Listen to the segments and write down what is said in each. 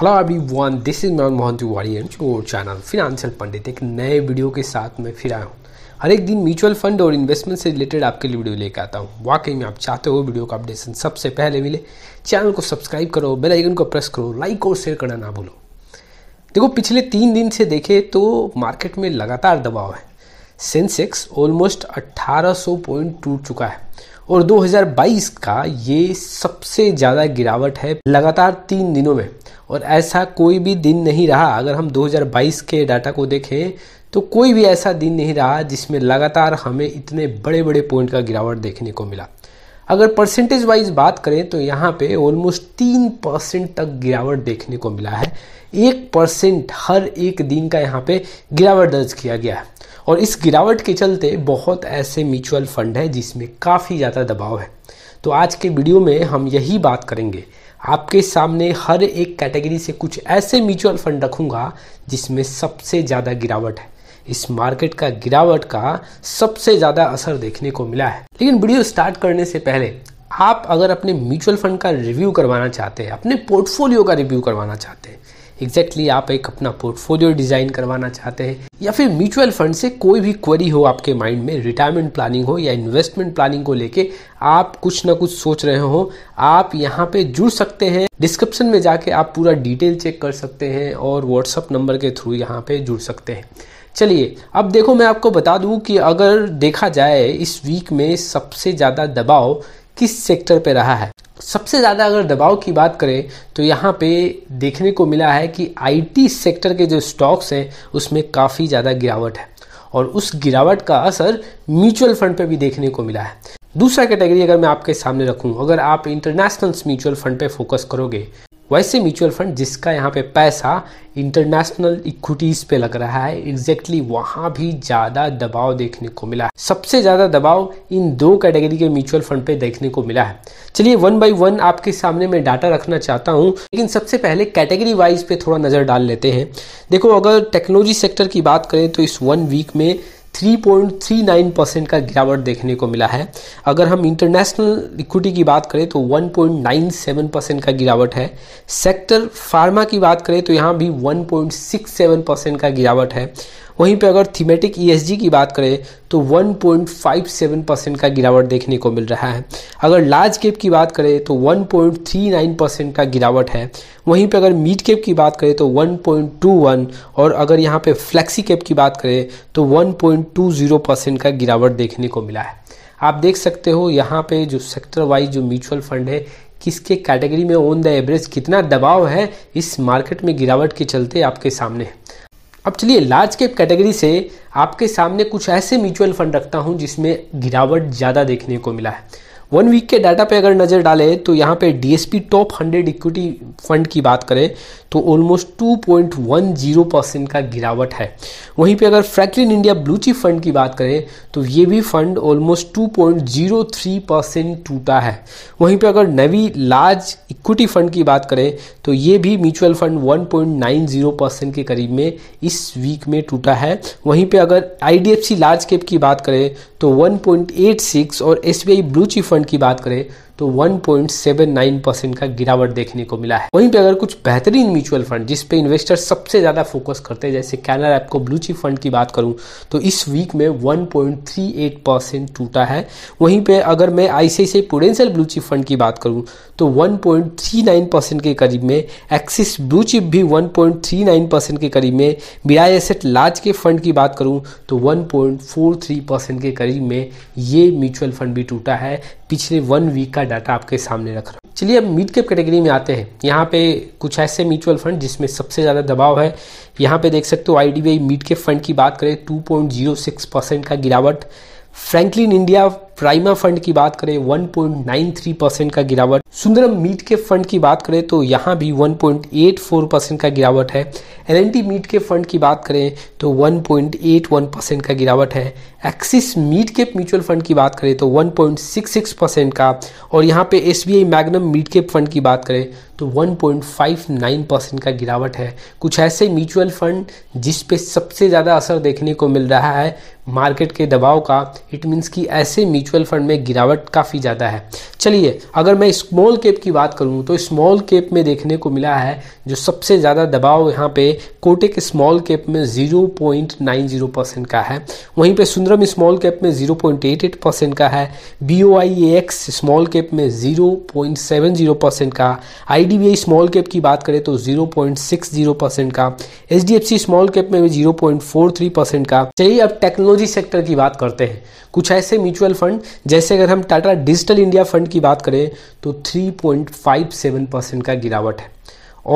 hello अभी one this is मैं Mohan Tiwari and your channel financial Pandit एक नए वीडियो के साथ मैं फिर आया हूँ हर एक दिन म्यूचुअल फंड और इन्वेस्टमेंट से रिलेटेड आपके लिए वीडियो लेकर आता हूँ वाकई में आप चाहते हो वीडियो का अपडेशन सबसे पहले मिले चैनल को सब्सक्राइब करो बेल आइकन को प्रेस करो लाइक और शेयर करना ना भूलो देखो पिछले तीन दिन से देखे तो मार्केट में लगातार दबाव है सेंसेक्स ऑलमोस्ट अट्ठारह पॉइंट टूट चुका है और 2022 का ये सबसे ज़्यादा गिरावट है लगातार तीन दिनों में और ऐसा कोई भी दिन नहीं रहा अगर हम 2022 के डाटा को देखें तो कोई भी ऐसा दिन नहीं रहा जिसमें लगातार हमें इतने बड़े बड़े पॉइंट का गिरावट देखने को मिला अगर परसेंटेज वाइज बात करें तो यहाँ पे ऑलमोस्ट तीन परसेंट तक गिरावट देखने को मिला है एक परसेंट हर एक दिन का यहाँ पे गिरावट दर्ज किया गया है और इस गिरावट के चलते बहुत ऐसे म्यूचुअल फंड हैं जिसमें काफ़ी ज़्यादा दबाव है तो आज के वीडियो में हम यही बात करेंगे आपके सामने हर एक कैटेगरी से कुछ ऐसे म्यूचुअल फंड रखूंगा जिसमें सबसे ज़्यादा गिरावट है इस मार्केट का गिरावट का सबसे ज़्यादा असर देखने को मिला है लेकिन वीडियो स्टार्ट करने से पहले आप अगर अपने म्यूचुअल फंड का रिव्यू करवाना चाहते हैं अपने पोर्टफोलियो का रिव्यू करवाना चाहते हैं एग्जैक्टली exactly आप एक अपना पोर्टफोलियो डिज़ाइन करवाना चाहते हैं या फिर म्यूचुअल फंड से कोई भी क्वेरी हो आपके माइंड में रिटायरमेंट प्लानिंग हो या इन्वेस्टमेंट प्लानिंग को लेके आप कुछ ना कुछ सोच रहे हो आप यहाँ पे जुड़ सकते हैं डिस्क्रिप्शन में जाके आप पूरा डिटेल चेक कर सकते हैं और व्हाट्सअप नंबर के थ्रू यहाँ पे जुड़ सकते हैं चलिए अब देखो मैं आपको बता दूं कि अगर देखा जाए इस वीक में सबसे ज़्यादा दबाव किस सेक्टर पे रहा है सबसे ज़्यादा अगर दबाव की बात करें तो यहाँ पे देखने को मिला है कि आईटी सेक्टर के जो स्टॉक्स हैं उसमें काफ़ी ज़्यादा गिरावट है और उस गिरावट का असर म्यूचुअल फंड पे भी देखने को मिला है दूसरा कैटेगरी अगर मैं आपके सामने रखूं अगर आप इंटरनेशनल म्यूचुअल फंड पे फोकस करोगे वैसे म्यूचुअल फंड जिसका यहाँ पे पैसा इंटरनेशनल इक्विटीज पे लग रहा है एग्जैक्टली exactly वहाँ भी ज़्यादा दबाव देखने को मिला है सबसे ज़्यादा दबाव इन दो कैटेगरी के म्यूचुअल फंड पे देखने को मिला है चलिए वन बाई वन आपके सामने मैं डाटा रखना चाहता हूँ लेकिन सबसे पहले कैटेगरी वाइज पे थोड़ा नज़र डाल लेते हैं देखो अगर टेक्नोलॉजी सेक्टर की बात करें तो इस वन वीक में 3.39 परसेंट का गिरावट देखने को मिला है अगर हम इंटरनेशनल इक्विटी की बात करें तो 1.97 परसेंट का गिरावट है सेक्टर फार्मा की बात करें तो यहाँ भी 1.67 परसेंट का गिरावट है वहीं पे अगर थीमेटिक ई e की बात करें तो 1.57 परसेंट का गिरावट देखने को मिल रहा है अगर लार्ज केप की बात करें तो 1.39 परसेंट का गिरावट है वहीं पे अगर मिड कैप की बात करें तो 1.21 और अगर यहाँ पे फ्लेक्सी केप की बात करें तो 1.20 परसेंट का गिरावट देखने को मिला है आप देख सकते हो यहाँ पे जो सेक्टर वाइज जो म्यूचुअल फंड है किसके कैटेगरी में ऑन द एवरेज कितना दबाव है इस मार्केट में गिरावट के चलते आपके सामने है अब चलिए लार्ज कैप कैटेगरी से आपके सामने कुछ ऐसे म्यूचुअल फंड रखता हूँ जिसमें गिरावट ज़्यादा देखने को मिला है वन वीक के डाटा पे अगर नज़र डालें तो यहाँ पे the top hundred equity fund की बात करें तो almost two point one zero percent का गिरावट है वहीं पे अगर फ्रैंकलिन इंडिया ब्लूची फंड की बात करें तो ये भी fund almost two point zero three percent टूटा है वहीं पे अगर नवी लार्ज इक्विटी फंड की बात करें तो ये भी म्यूचुअल फंड जीरो परसेंट के करीब में इस वीक में टूटा है वहीं पे अगर आई लार्ज कैप की बात करें तो वन और S B I fund point की बात करें तो 1.79 परसेंट का गिरावट देखने को मिला है वहीं पे अगर कुछ बेहतरीन म्यूचुअल फंड जिस पे इन्वेस्टर सबसे ज़्यादा फोकस करते हैं जैसे कैनर ऐप को ब्लू चिप फंड की बात करूं तो इस वीक में 1.38 परसेंट टूटा है वहीं पे अगर मैं I C prudential blue chip fund की बात करूं तो 1.39 परसेंट के करीब में एक्सिस ब्लू चिप भी 1.39 परसेंट के करीब में बिराई एसेट लार्ज के फंड की बात करूं तो 1.43 परसेंट के करीब में ये म्यूचुअल फंड भी टूटा है पिछले वन वीक का डाटा आपके सामने रख रहा हूँ चलिए अब मिड कैप कैटेगरी में आते हैं यहाँ पे कुछ ऐसे म्यूचुअल फंड जिसमें सबसे ज़्यादा दबाव है यहाँ पे देख सकते हो I D mid cap fund की बात करें टू परसेंट का गिरावट फ्रैंकलिन इंडिया प्राइमा फंड की बात करें 1.93 परसेंट का गिरावट सुंदरम मीट के फंड की बात करें तो यहाँ भी 1.84 परसेंट का गिरावट है एल मीट के फंड की बात करें तो 1.81 परसेंट का गिरावट है एक्सिस मीट के म्यूचुअल फंड की बात करें तो 1.66 परसेंट का और यहाँ पे एस बी मैगनम मीट के फंड की बात करें तो 1.59 परसेंट का गिरावट है कुछ ऐसे म्यूचुअल फंड जिस पे सबसे ज़्यादा असर देखने को मिल रहा है मार्केट के दबाव का इट मीन्स कि ऐसे म्यूचुअल म्यूचुअल फंड में गिरावट काफ़ी ज़्यादा है चलिए अगर मैं स्मॉल कैप की बात करूँ तो स्मॉल कैप में देखने को मिला है जो सबसे ज़्यादा दबाव यहाँ पे कोटेक स्मॉल कैप में 0.90 परसेंट का है वहीं पे सुंदरम स्मॉल कैप में 0.88 परसेंट का है B O I X small cap में 0.70 परसेंट का I D B I small cap की बात करें तो 0.60 परसेंट का H D F C small cap में भी थ्री परसेंट का चलिए अब टेक्नोलॉजी सेक्टर की बात करते हैं कुछ ऐसे म्यूचुअल फंड जैसे अगर हम टाटा डिजिटल इंडिया फंड की बात करें तो 3.57 परसेंट का गिरावट है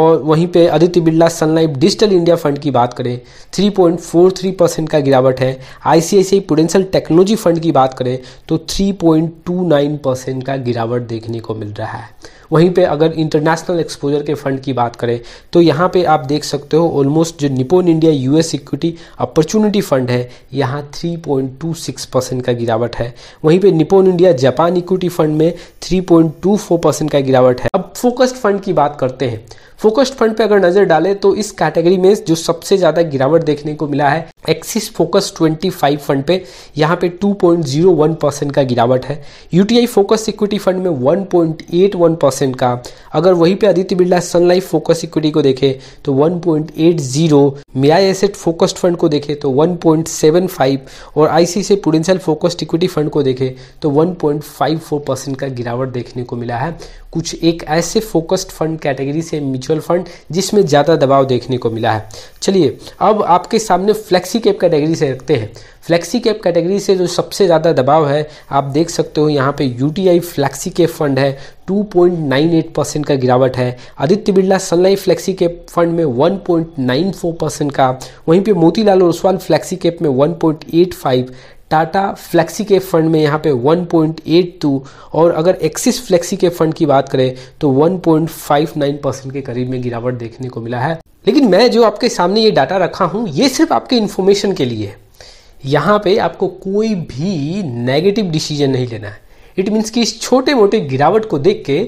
और वहीं पे Aditya Birla Sun Life digital India fund की बात करें 3.43 परसेंट का गिरावट है आईसीआईसीआई पोडेंशियल टेक्नोलॉजी फंड की बात करें तो 3.29 परसेंट का गिरावट देखने को मिल रहा है वहीं पे अगर इंटरनेशनल एक्सपोजर के फंड की बात करें तो यहाँ पे आप देख सकते हो ऑलमोस्ट जो Nippon India US equity opportunity fund है यहाँ 3.26 परसेंट का गिरावट है वहीं पे Nippon India Japan equity fund में 3.24 परसेंट का गिरावट है अब फोकस्ड फंड की बात करते हैं फोकस्ड फंड पे अगर नजर डाले तो इस कैटेगरी में जो सबसे ज्यादा गिरावट देखने को मिला है एक्सिस फोकस 25 फंड पे यहाँ पे 2.01 परसेंट का गिरावट है यूटीआई फोकस इक्विटी फंड में 1.81 परसेंट का अगर वहीं पे Aditya Birla Sun Life focus equity को देखे तो 1.80 मियाई एसेट फोकस्ड फंड को देखे तो 1.75 और ICC Prudential focused equity fund को देखे तो वन परसेंट का गिरावट देखने को मिला है कुछ एक ऐसे फोकस्ड फंड कैटेगरी से म्यूचुअल फंड जिसमें ज़्यादा दबाव देखने को मिला है चलिए अब आपके सामने फ्लेक्सी कैप कैटेगरी से रखते हैं फ्लैक्सी कैप कैटेगरी से जो सबसे ज़्यादा दबाव है आप देख सकते हो यहाँ पे यूटीआई फ्लैक्सी कैप फंड है 2.98 परसेंट का गिरावट है Aditya Birla Sun Life flexi cap fund में 1.94 परसेंट का वहीं पे मोतीलाल ओसवाल फ्लैक्सी कैप में 1.85 टाटा फ्लेक्सी के फंड में यहाँ पे 1.82 और अगर एक्सिस फ्लेक्सी के फंड की बात करें तो 1.59 परसेंट के करीब में गिरावट देखने को मिला है लेकिन मैं जो आपके सामने ये डाटा रखा हूँ ये सिर्फ आपके इन्फॉर्मेशन के लिए है यहाँ पे आपको कोई भी नेगेटिव डिसीजन नहीं लेना है इट मीन्स कि इस छोटे मोटे गिरावट को देख के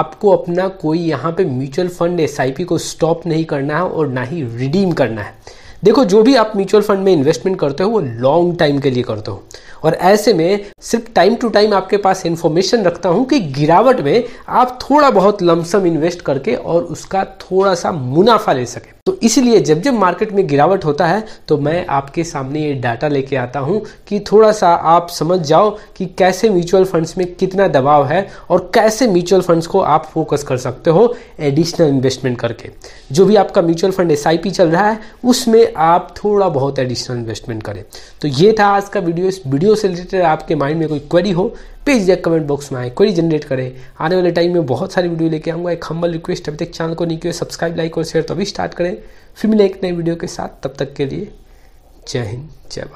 आपको अपना कोई यहाँ पे म्यूचुअल फंड एस को स्टॉप नहीं करना है और ना ही रिडीम करना है देखो जो भी आप म्यूचुअल फंड में इन्वेस्टमेंट करते हो वो लॉन्ग टाइम के लिए करते हो और ऐसे में सिर्फ टाइम टू टाइम आपके पास इन्फॉर्मेशन रखता हूँ कि गिरावट में आप थोड़ा बहुत लमसम इन्वेस्ट करके और उसका थोड़ा सा मुनाफा ले सके तो इसलिए जब जब मार्केट में गिरावट होता है तो मैं आपके सामने ये डाटा लेके आता हूँ कि थोड़ा सा आप समझ जाओ कि कैसे म्यूचुअल फंड्स में कितना दबाव है और कैसे म्यूचुअल फंड्स को आप फोकस कर सकते हो एडिशनल इन्वेस्टमेंट करके जो भी आपका म्यूचुअल फंड एस चल रहा है उसमें आप थोड़ा बहुत एडिशनल इन्वेस्टमेंट करें तो ये था आज का वीडियो इस वीडियो से रिलेटेड आपके माइंड में कोई क्वेरी हो पेज या कमेंट बॉक्स में आए क्वेरी जनरेट करें आने वाले टाइम में बहुत सारी वीडियो लेके आऊंगा एक हम्बल रिक्वेस्ट अभी तक चैनल को नहीं किया सब्सक्राइब लाइक और शेयर तो अभी स्टार्ट करें फिर मिले एक नए वीडियो के साथ तब तक के लिए जय हिंद जय भारत